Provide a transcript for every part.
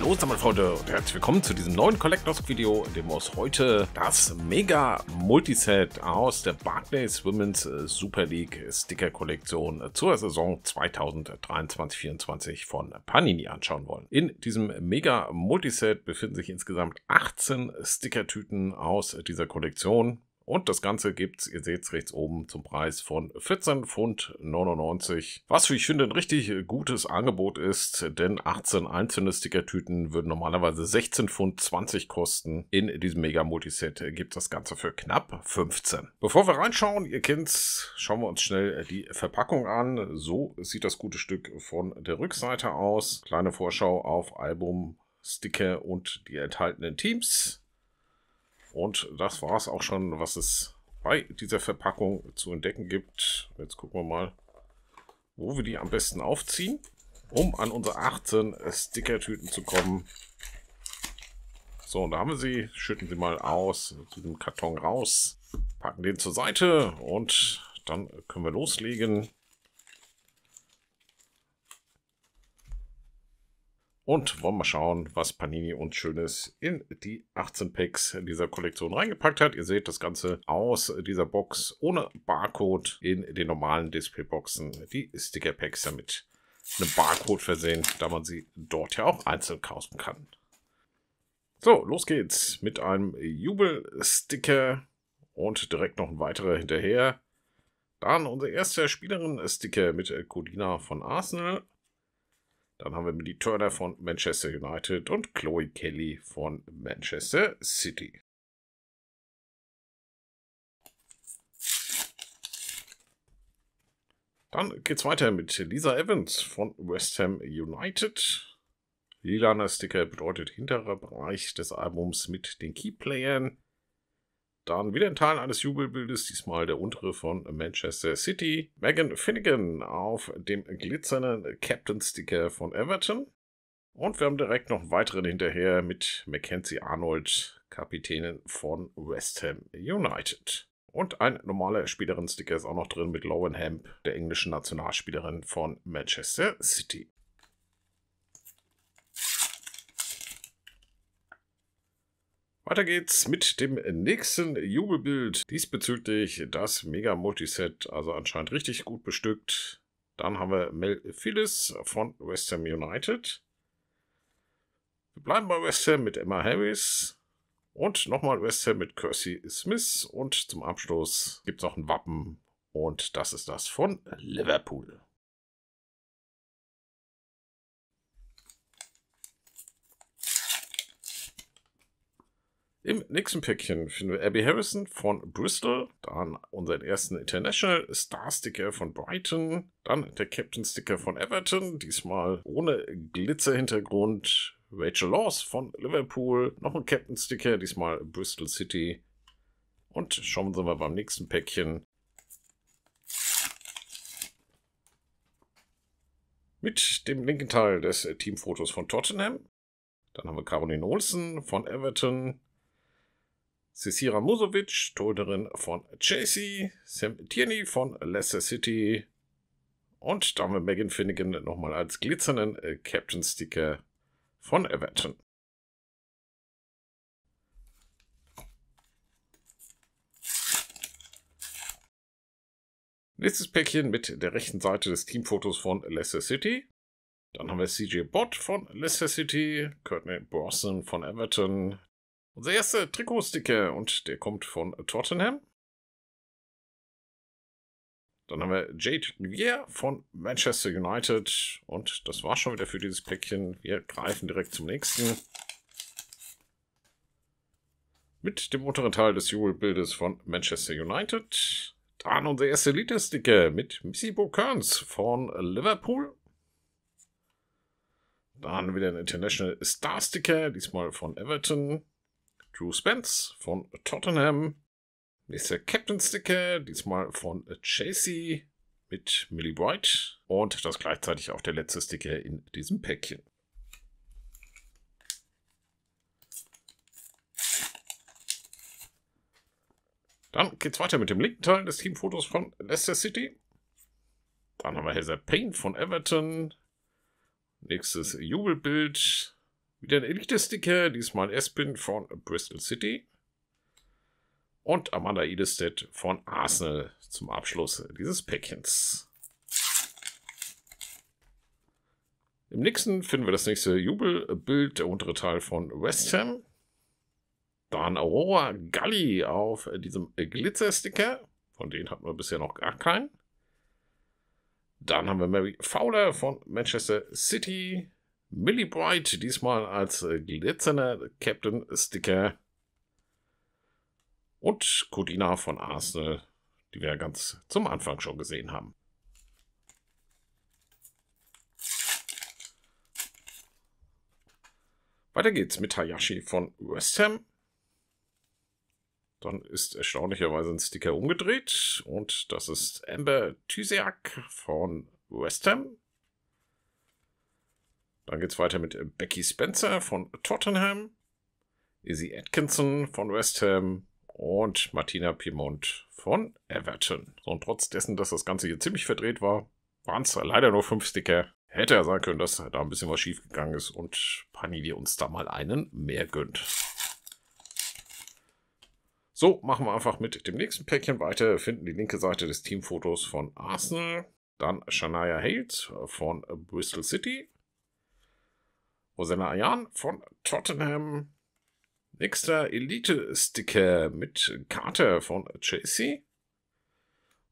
Hallo zusammen Freunde und herzlich willkommen zu diesem neuen Collectors Video, in dem wir uns heute das Mega Multiset aus der Barclays Women's äh, Super League Sticker Kollektion äh, zur Saison 2023-24 von Panini anschauen wollen. In diesem Mega Multiset befinden sich insgesamt 18 Stickertüten aus dieser Kollektion. Und das Ganze gibt's, ihr seht es rechts oben, zum Preis von 14 Pfund 99. Was, für ich finde, ein richtig gutes Angebot ist, denn 18 einzelne Stickertüten würden normalerweise 16 Pfund 20 kosten. In diesem Mega-Multiset gibt's das Ganze für knapp 15. Bevor wir reinschauen, ihr kennt's, schauen wir uns schnell die Verpackung an. So sieht das gute Stück von der Rückseite aus. Kleine Vorschau auf Album, Sticker und die enthaltenen Teams. Und das war es auch schon, was es bei dieser Verpackung zu entdecken gibt. Jetzt gucken wir mal, wo wir die am besten aufziehen, um an unsere 18 Stickertüten zu kommen. So, und da haben wir sie. Schütten sie mal aus, zu Karton raus, packen den zur Seite und dann können wir loslegen. Und wollen wir schauen, was Panini uns Schönes in die 18 Packs dieser Kollektion reingepackt hat. Ihr seht das Ganze aus dieser Box ohne Barcode in den normalen Displayboxen. Die Sticker Packs damit einem Barcode versehen, da man sie dort ja auch einzeln kaufen kann. So, los geht's mit einem Jubelsticker und direkt noch ein weiterer hinterher. Dann unser erster Spielerin-Sticker mit Codina von Arsenal. Dann haben wir Millie Turner von Manchester United und Chloe Kelly von Manchester City. Dann geht's weiter mit Lisa Evans von West Ham United. Lilaner Sticker bedeutet hinterer Bereich des Albums mit den Keyplayern. Dann wieder in Teilen eines Jubelbildes, diesmal der untere von Manchester City. Megan Finnegan auf dem glitzernden Captain Sticker von Everton. Und wir haben direkt noch einen weiteren hinterher mit Mackenzie Arnold, Kapitänin von West Ham United. Und ein normaler Spielerin-Sticker ist auch noch drin mit Lowen Hemp, der englischen Nationalspielerin von Manchester City. Weiter geht's mit dem nächsten Jubelbild. Diesbezüglich das Mega Multiset, also anscheinend richtig gut bestückt. Dann haben wir Mel Phyllis von West Ham United. Wir bleiben bei West Ham mit Emma Harris. Und nochmal West Ham mit Kersey Smith. Und zum Abschluss gibt's noch ein Wappen. Und das ist das von Liverpool. Im nächsten Päckchen finden wir Abby Harrison von Bristol, dann unseren ersten International Star Sticker von Brighton, dann der Captain Sticker von Everton, diesmal ohne Glitzerhintergrund, Rachel Laws von Liverpool, noch ein Captain Sticker, diesmal Bristol City. Und schauen wir mal beim nächsten Päckchen. Mit dem linken Teil des Teamfotos von Tottenham. Dann haben wir Caroline Olsen von Everton, Cecira Musovic, Toderen von Chasey, Sam Tierney von Leicester City und haben wir Megan Finnegan nochmal als glitzernden äh, Captain Sticker von Everton. Nächstes Päckchen mit der rechten Seite des Teamfotos von Leicester City. Dann haben wir CJ Bott von Leicester City, Courtney Borson von Everton, unser erster Trikotsticker und der kommt von Tottenham. Dann haben wir Jade Nuvier von Manchester United. Und das war schon wieder für dieses Päckchen. Wir greifen direkt zum nächsten. Mit dem unteren Teil des Jubelbildes von Manchester United. Dann unser erster Elite-Sticker mit Missy Burkans von Liverpool. Dann wieder ein International Star Sticker, diesmal von Everton. Drew Spence von Tottenham. Nächster Captain Sticker, diesmal von Chasey mit Millie Bright. Und das gleichzeitig auch der letzte Sticker in diesem Päckchen. Dann geht es weiter mit dem linken Teil des Teamfotos von Leicester City. Dann haben wir Heather Payne von Everton. Nächstes Jubelbild wieder ein Elite-Sticker, diesmal Espin von Bristol City. Und Amanda Edestet von Arsenal zum Abschluss dieses Päckchens. Im nächsten finden wir das nächste Jubelbild, der untere Teil von West Ham. Dann Aurora Gully auf diesem Glitzer-Sticker. Von denen hatten wir bisher noch gar keinen. Dann haben wir Mary Fowler von Manchester City. Millie Bright, diesmal als äh, glitzernder Captain Sticker. Und Codina von Arsenal, die wir ganz zum Anfang schon gesehen haben. Weiter geht's mit Hayashi von West Ham. Dann ist erstaunlicherweise ein Sticker umgedreht und das ist Amber Tysiak von West Ham. Dann geht es weiter mit äh, Becky Spencer von Tottenham, Izzy Atkinson von West Ham und Martina Piemont von Everton. Und trotz dessen, dass das Ganze hier ziemlich verdreht war, waren es leider nur fünf Sticker. Hätte er sein können, dass da ein bisschen was schief gegangen ist und Panini uns da mal einen mehr gönnt. So, machen wir einfach mit dem nächsten Päckchen weiter. Wir finden die linke Seite des Teamfotos von Arsenal. Dann Shania Hales von Bristol City. Rosanna Ayan von Tottenham. Nächster Elite-Sticker mit Carter von Chelsea.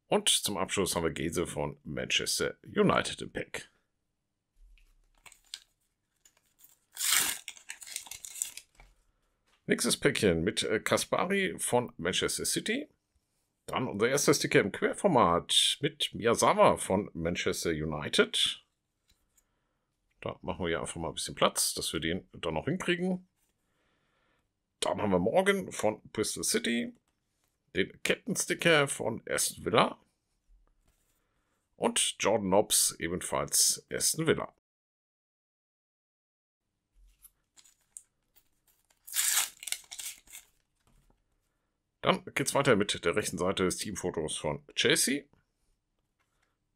Und zum Abschluss haben wir Gese von Manchester United im Pack. Nächstes Päckchen mit Kaspari von Manchester City. Dann unser erster Sticker im Querformat mit Miyazawa von Manchester United. Da machen wir ja einfach mal ein bisschen Platz, dass wir den dann noch hinkriegen. Dann haben wir morgen von Bristol City den Captain Sticker von Aston Villa und Jordan Hobbs ebenfalls Aston Villa. Dann geht es weiter mit der rechten Seite des Teamfotos von Chelsea.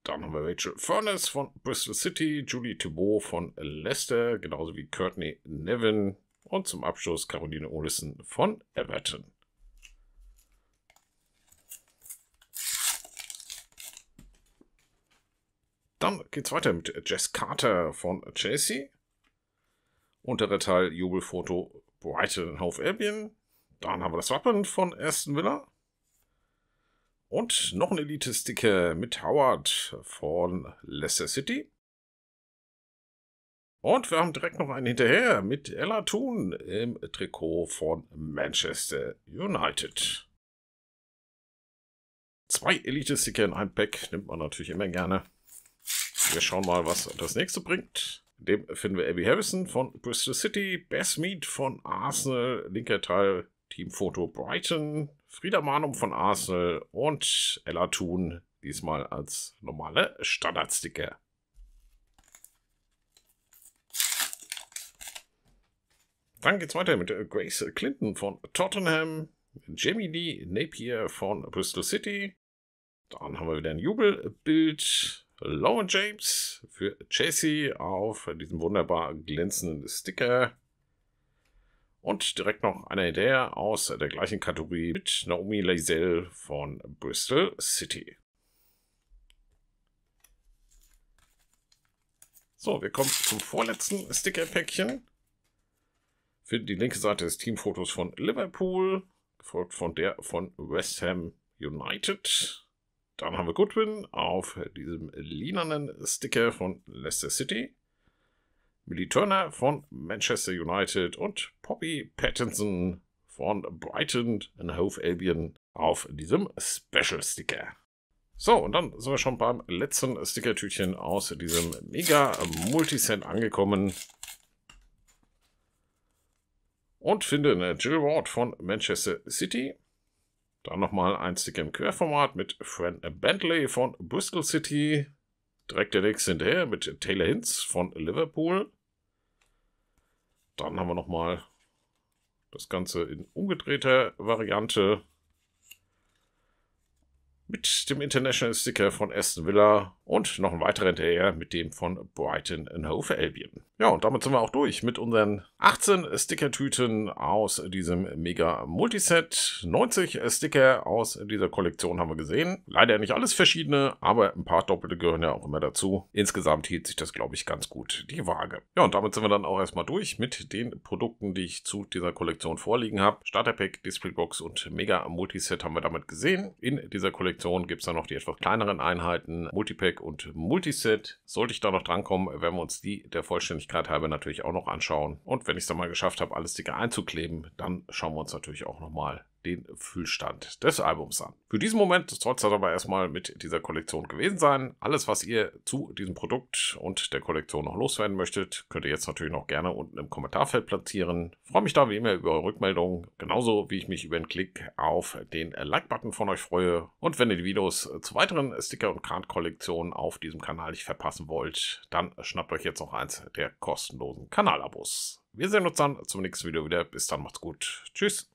Dann haben wir Rachel Furness von Bristol City, Julie Thibault von Leicester, genauso wie Courtney Nevin und zum Abschluss Caroline Olesen von Everton. Dann geht es weiter mit Jess Carter von Chelsea. Unterer Teil Jubelfoto Brighton Hove Albion. Dann haben wir das Wappen von Aston Villa. Und noch ein Elite-Sticker mit Howard von Leicester City. Und wir haben direkt noch einen hinterher mit Ella Thun im Trikot von Manchester United. Zwei Elite-Sticker in einem Pack nimmt man natürlich immer gerne. Wir schauen mal, was das nächste bringt. dem finden wir Abby Harrison von Bristol City, Bass Meat von Arsenal, linker Teil Teamfoto Brighton, Frieda Manum von Arsenal und Ella Thun diesmal als normale Standardsticker. Dann geht's weiter mit äh, Grace Clinton von Tottenham, Jamie Lee Napier von Bristol City. Dann haben wir wieder ein Jubelbild. Lauren James für Chelsea auf diesem wunderbar glänzenden Sticker. Und direkt noch eine Idee aus der gleichen Kategorie mit Naomi Laisel von Bristol City. So, wir kommen zum vorletzten Sticker-Päckchen. Finden die linke Seite des Teamfotos von Liverpool, gefolgt von der von West Ham United. Dann haben wir Goodwin auf diesem linernen Sticker von Leicester City. Millie Turner von Manchester United und Poppy Pattinson von Brighton and Hove Albion auf diesem Special Sticker. So, und dann sind wir schon beim letzten Stickertütchen aus diesem mega Multicent angekommen. Und finden Jill Ward von Manchester City. Dann nochmal ein Sticker im Querformat mit Fran Bentley von Bristol City. Direkt der nächste hinterher mit Taylor Hinz von Liverpool. Dann haben wir nochmal das Ganze in umgedrehter Variante mit dem International Sticker von Aston Villa und noch ein weiterer hinterher mit dem von Brighton and Hove Albion. Ja, und damit sind wir auch durch mit unseren 18 Sticker-Tüten aus diesem Mega Multiset. 90 Sticker aus dieser Kollektion haben wir gesehen. Leider nicht alles verschiedene, aber ein paar doppelte gehören ja auch immer dazu. Insgesamt hielt sich das, glaube ich, ganz gut die Waage. Ja, und damit sind wir dann auch erstmal durch mit den Produkten, die ich zu dieser Kollektion vorliegen habe. Starterpack, Displaybox und Mega Multiset haben wir damit gesehen. In dieser Kollektion gibt es dann noch die etwas kleineren Einheiten, Multipack und Multiset. Sollte ich da noch drankommen, werden wir uns die der Vollständigkeit halber natürlich auch noch anschauen. Und wenn ich es dann mal geschafft habe, alles dicker einzukleben, dann schauen wir uns natürlich auch nochmal den Füllstand des Albums an. Für diesen Moment soll es aber erstmal mit dieser Kollektion gewesen sein. Alles, was ihr zu diesem Produkt und der Kollektion noch loswerden möchtet, könnt ihr jetzt natürlich noch gerne unten im Kommentarfeld platzieren. Ich freue mich da wie immer über eure Rückmeldungen, genauso wie ich mich über einen Klick auf den Like-Button von euch freue. Und wenn ihr die Videos zu weiteren Sticker- und Card-Kollektionen auf diesem Kanal nicht verpassen wollt, dann schnappt euch jetzt noch eins der kostenlosen Kanalabos. Wir sehen uns dann zum nächsten Video wieder. Bis dann, macht's gut. Tschüss.